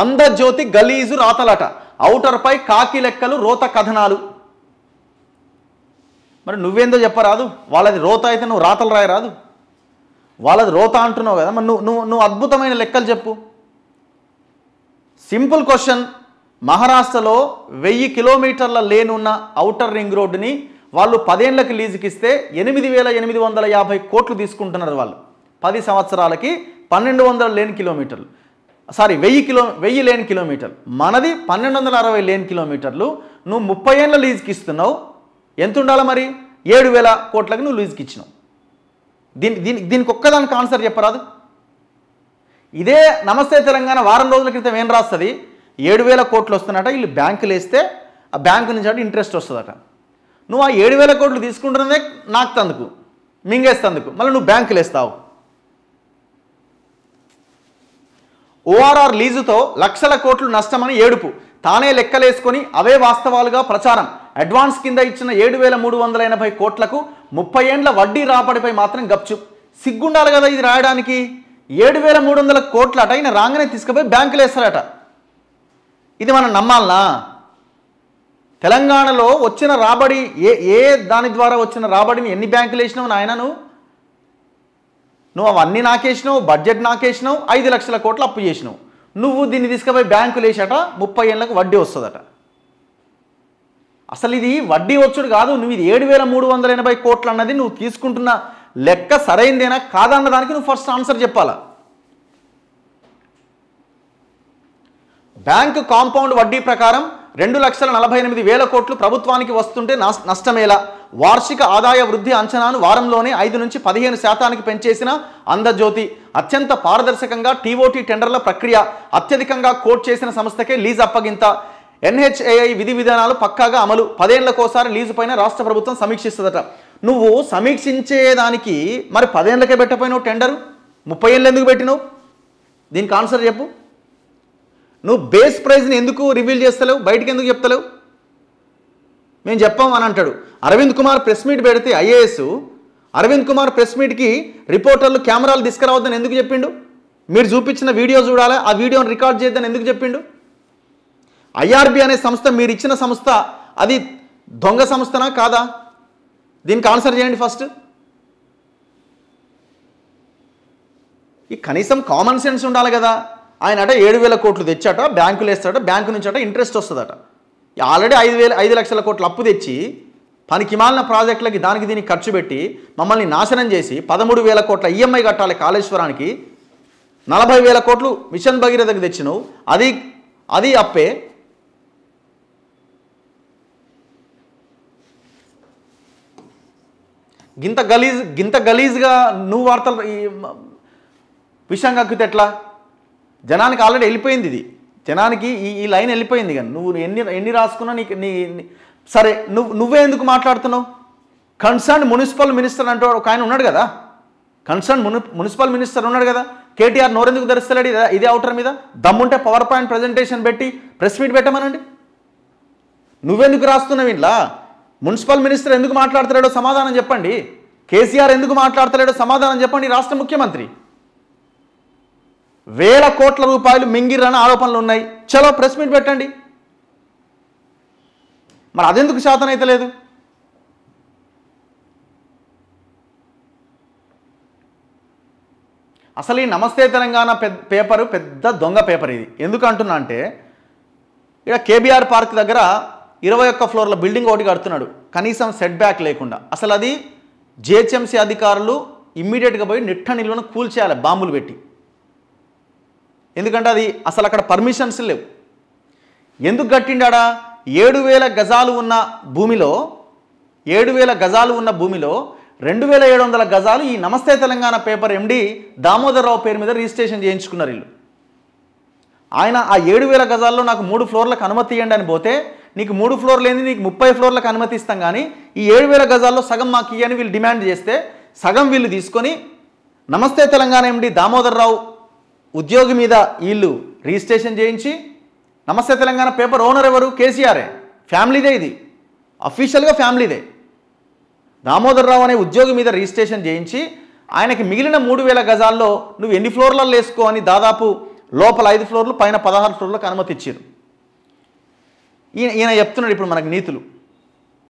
అందజ్యోతి గలీజు రాతలట అవుటర్పై కాకి లెక్కలు రోత కథనాలు మరి నువ్వేందో చెప్పరాదు వాళ్ళది రోత అయితే నువ్వు రాతలు రాయరాదు వాళ్ళది రోత అంటున్నావు కదా మరి నువ్వు నువ్వు నువ్వు అద్భుతమైన లెక్కలు చెప్పు సింపుల్ క్వశ్చన్ మహారాష్ట్రలో వెయ్యి కిలోమీటర్ల లేనున్న ఔటర్ రింగ్ రోడ్డుని వాళ్ళు పదేళ్లకు లీజుకి ఇస్తే ఎనిమిది వేల ఎనిమిది వందల యాభై కోట్లు తీసుకుంటున్నారు వాళ్ళు పది సంవత్సరాలకి పన్నెండు వందల లేని కిలోమీటర్లు సారీ వెయ్యి కిలో వెయ్యి లేని కిలోమీటర్లు మనది పన్నెండు వందల అరవై లేని కిలోమీటర్లు నువ్వు ముప్పై ఏళ్ళ లీజుకి ఇస్తున్నావు ఎంత ఉండాలి మరి ఏడు వేల కోట్లకు నువ్వు లీజుకి ఇచ్చినావు దీని దీని దీనికి ఒక్కదానికి ఆన్సర్ చెప్పరాదు ఇదే నమస్తే తెలంగాణ వారం రోజుల క్రితం ఏం రాస్తుంది ఏడు వేల కోట్లు వస్తున్నట వీళ్ళు బ్యాంకులు వేస్తే ఆ బ్యాంకు నుంచి అంటే ఇంట్రెస్ట్ వస్తుందట నువ్వు ఆ ఏడు వేల కోట్లు తీసుకుంటున్నదే నాకు తందుకు మింగేస్తందుకు మళ్ళీ నువ్వు బ్యాంకులు వేస్తావు ఓఆర్ఆర్ లీజుతో లక్షల కోట్లు నష్టమని ఏడుపు తానే లెక్కలేసుకొని అవే వాస్తవాలుగా ప్రచారం అడ్వాన్స్ కింద ఇచ్చిన ఏడు వేల మూడు వందల ఎనభై కోట్లకు ముప్పై ఏండ్ల వడ్డీ రాబడిపై మాత్రం గప్చు సిగ్గుండాలి కదా ఇది రాయడానికి ఏడు వేల మూడు వందల కోట్లట ఈయన రాగానే తీసుకుపోయి బ్యాంకులు వేస్తారట ఇది మనం నమ్మాలనా తెలంగాణలో వచ్చిన రాబడి ఏ ఏ దాని ద్వారా వచ్చిన రాబడిని ఎన్ని బ్యాంకులు వేసినావు నాయన నువ్వు నువ్వు అవన్నీ నాకేసినావు బడ్జెట్ నాకేసినావు ఐదు లక్షల కోట్లు అప్పు చేసినావు నువ్వు దీన్ని తీసుకుపోయి బ్యాంకులు వేసాట ముప్పై ఏళ్ళకు వడ్డీ వస్తుందట అసలు ఇది వడ్డీ వచ్చుడు కాదు నువ్వు ఇది ఏడు వేల మూడు వందల ఎనభై కోట్లు అన్నది నువ్వు తీసుకుంటున్న లెక్క సరైందేనా కాదన్న దానికి నువ్వు ఫస్ట్ ఆన్సర్ చెప్పాలా బ్యాంకు కాంపౌండ్ వడ్డీ ప్రకారం రెండు లక్షల నలభై ఎనిమిది వేల కోట్లు ప్రభుత్వానికి వస్తుంటే నష్టమేలా వార్షిక ఆదాయ వృద్ధి అంచనాను వారంలోనే ఐదు నుంచి పదిహేను శాతానికి పెంచేసిన అందజ్యోతి అత్యంత పారదర్శకంగా టీఓటీ టెండర్ల ప్రక్రియ అత్యధికంగా కోట్ చేసిన సంస్థకే లీజ్ అప్పగింత ఎన్హెచ్ఏఐ విధి విధానాలు పక్కాగా అమలు కోసారి లీజు పైన రాష్ట్ర ప్రభుత్వం సమీక్షిస్తుందట నువ్వు సమీక్షించేదానికి మరి పదేళ్లకే పెట్టపోయినావు టెండరు ముప్పై ఏళ్ళు ఎందుకు పెట్టినావు దీనికి ఆన్సర్ చెప్పు నువ్వు బేస్ ప్రైజ్ని ఎందుకు రివీల్ చేస్తలేవు బయటకు ఎందుకు చెప్తలేవు మేము చెప్పాం అని అంటాడు అరవింద్ కుమార్ ప్రెస్ మీట్ పెడితే ఐఏఎస్ అరవింద్ కుమార్ ప్రెస్ మీట్కి రిపోర్టర్లు కెమెరాలు తీసుకురావద్దని ఎందుకు చెప్పిండు మీరు చూపించిన వీడియో చూడాలి ఆ వీడియోని రికార్డ్ చేయొద్దని ఎందుకు చెప్పిండు ఐఆర్బి అనే సంస్థ మీరు ఇచ్చిన సంస్థ అది దొంగ సంస్థనా కాదా దీనికి ఆన్సర్ చేయండి ఫస్ట్ ఈ కనీసం కామన్ సెన్స్ ఉండాలి కదా ఆయన అట ఏడు వేల కోట్లు తెచ్చాట బ్యాంకులు వేస్తాడ బ్యాంకు నుంచి అట ఇంట్రెస్ట్ వస్తుందట ఆల్రెడీ ఐదు వేల ఐదు లక్షల కోట్లు అప్పు తెచ్చి పనికి మాలిన ప్రాజెక్టులకి దానికి దీనికి ఖర్చు పెట్టి మమ్మల్ని నాశనం చేసి పదమూడు వేల కోట్ల ఈఎంఐ కట్టాలి కాళేశ్వరానికి నలభై వేల కోట్లు మిషన్ భగీరథకు తెచ్చినావు అది అది అప్పే గింత గలీజ్ గింత గలీజ్గా నువ్వు వార్తలు విషయం కక్కితే ఎట్లా జనానికి ఆల్రెడీ వెళ్ళిపోయింది ఇది జనానికి ఈ ఈ లైన్ వెళ్ళిపోయింది కానీ నువ్వు ఎన్ని ఎన్ని రాసుకున్నా నీకు నీ సరే నువ్వు నువ్వే ఎందుకు మాట్లాడుతున్నావు కన్సర్న్ మున్సిపల్ మినిస్టర్ అంటే ఒక ఆయన ఉన్నాడు కదా కన్సర్న్ మున్సిపల్ మినిస్టర్ ఉన్నాడు కదా కేటీఆర్ నోరెందుకు ధరిస్తలేడు ఇదే అవుటర్ మీద దమ్ముంటే పవర్ పాయింట్ ప్రజెంటేషన్ పెట్టి ప్రెస్ మీట్ పెట్టమనండి నువ్వెందుకు రాస్తున్నావు ఇంట్లో మున్సిపల్ మినిస్టర్ ఎందుకు మాట్లాడతలేడో సమాధానం చెప్పండి కేసీఆర్ ఎందుకు మాట్లాడతలేడో సమాధానం చెప్పండి రాష్ట్ర ముఖ్యమంత్రి వేల కోట్ల రూపాయలు మింగిరని ఆరోపణలు ఉన్నాయి చలో ప్రెస్ మీట్ పెట్టండి మరి అదెందుకు శాతం అయితే లేదు అసలు ఈ నమస్తే తెలంగాణ పేపరు పెద్ద దొంగ పేపర్ ఇది ఎందుకు అంటున్నా అంటే ఇక్కడ కేబీఆర్ పార్క్ దగ్గర ఇరవై ఒక్క ఫ్లోర్ల బిల్డింగ్ ఒకటి కడుతున్నాడు కనీసం సెట్ బ్యాక్ లేకుండా అసలు అది జిహెచ్ఎంసీ అధికారులు ఇమ్మీడియట్గా పోయి నిట్ట నిల్వను కూల్చేయాలి బాంబులు పెట్టి ఎందుకంటే అది అసలు అక్కడ పర్మిషన్స్ లేవు ఎందుకు కట్టిండా ఏడు వేల గజాలు ఉన్న భూమిలో ఏడు వేల గజాలు ఉన్న భూమిలో రెండు వేల ఏడు వందల గజాలు ఈ నమస్తే తెలంగాణ పేపర్ ఎండి దామోదరరావు పేరు మీద రిజిస్ట్రేషన్ చేయించుకున్నారు వీళ్ళు ఆయన ఆ ఏడు వేల గజాల్లో నాకు మూడు ఫ్లోర్లకు అనుమతి ఇవ్వండి అని పోతే నీకు మూడు ఫ్లోర్లు ఏంది నీకు ముప్పై ఫ్లోర్లకు అనుమతి ఇస్తాం కానీ ఈ ఏడు వేల గజాల్లో సగం మాకు ఇవ్వని వీళ్ళు డిమాండ్ చేస్తే సగం వీళ్ళు తీసుకొని నమస్తే తెలంగాణ ఎండి దామోదరరావు ఉద్యోగి మీద వీళ్ళు రిజిస్ట్రేషన్ చేయించి నమస్తే తెలంగాణ పేపర్ ఓనర్ ఎవరు కేసీఆరే ఫ్యామిలీదే ఇది అఫీషియల్గా ఫ్యామిలీదే దామోదరరావు అనే ఉద్యోగి మీద రిజిస్ట్రేషన్ చేయించి ఆయనకి మిగిలిన మూడు వేల గజాల్లో నువ్వు ఎన్ని ఫ్లోర్లలో వేసుకో అని దాదాపు లోపల ఐదు ఫ్లోర్లు పైన పదహారు ఫ్లోర్లకు అనుమతి ఇచ్చారు ఈయన ఈయన చెప్తున్నాడు ఇప్పుడు మనకు నీతులు